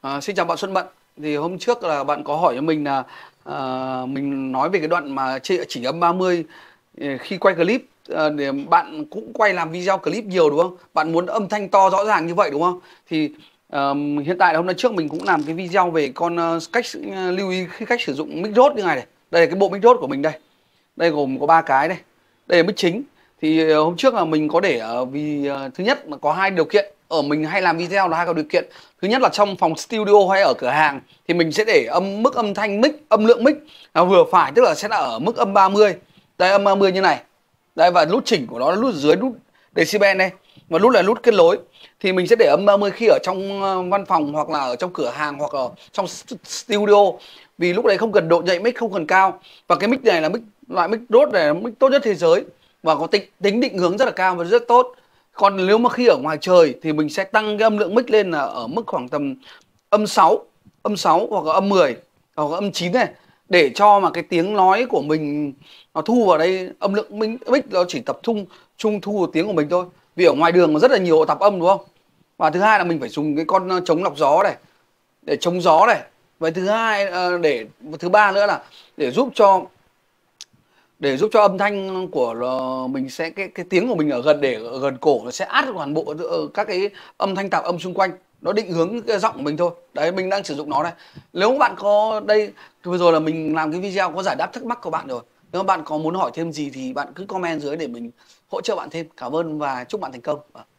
À, xin chào bạn Xuân Bận. Thì hôm trước là bạn có hỏi cho mình là à, mình nói về cái đoạn mà chỉ, chỉ âm 30 khi quay clip à, để bạn cũng quay làm video clip nhiều đúng không? Bạn muốn âm thanh to rõ ràng như vậy đúng không? Thì à, hiện tại hôm nay trước mình cũng làm cái video về con uh, cách uh, lưu ý khi cách sử dụng mic rốt như này này. Đây là cái bộ mic rốt của mình đây. Đây gồm có ba cái đây. Đây là mic chính. Thì uh, hôm trước là mình có để uh, vì uh, thứ nhất là có hai điều kiện ở ờ, mình hay làm video là hai cái điều kiện thứ nhất là trong phòng studio hay ở cửa hàng thì mình sẽ để âm mức âm thanh mic âm lượng mic là vừa phải tức là sẽ là ở mức âm 30 đây âm 30 như này đây và nút chỉnh của nó là nút dưới nút decibel này và nút là nút kết nối thì mình sẽ để âm 30 khi ở trong ờ, văn phòng hoặc là ở trong cửa hàng hoặc ở trong studio vì lúc đấy không cần độ nhạy mic không cần cao và cái mic này là mic loại mic đốt này là mic tốt nhất thế giới và có tính tính định hướng rất là cao và rất tốt còn nếu mà khi ở ngoài trời thì mình sẽ tăng cái âm lượng mic lên là ở mức khoảng tầm âm 6 âm 6 hoặc là âm 10 hoặc là âm 9 này để cho mà cái tiếng nói của mình nó thu vào đây âm lượng mình mic nó chỉ tập trung trung thu vào tiếng của mình thôi vì ở ngoài đường có rất là nhiều tạp âm đúng không và thứ hai là mình phải dùng cái con ờ, chống lọc gió này để chống gió này và thứ hai ờ, để thứ ba nữa là để giúp cho để giúp cho âm thanh của mình sẽ cái cái tiếng của mình ở gần để ở gần cổ nó sẽ át toàn bộ ờ, các cái âm thanh tạp âm xung quanh nó định hướng cái giọng của mình thôi đấy mình đang sử dụng nó đây nếu bạn có đây vừa rồi là mình làm cái video có giải đáp thắc mắc của bạn rồi nếu bạn có muốn hỏi thêm gì thì bạn cứ comment dưới để mình hỗ trợ bạn thêm cảm ơn và chúc bạn thành công vâng.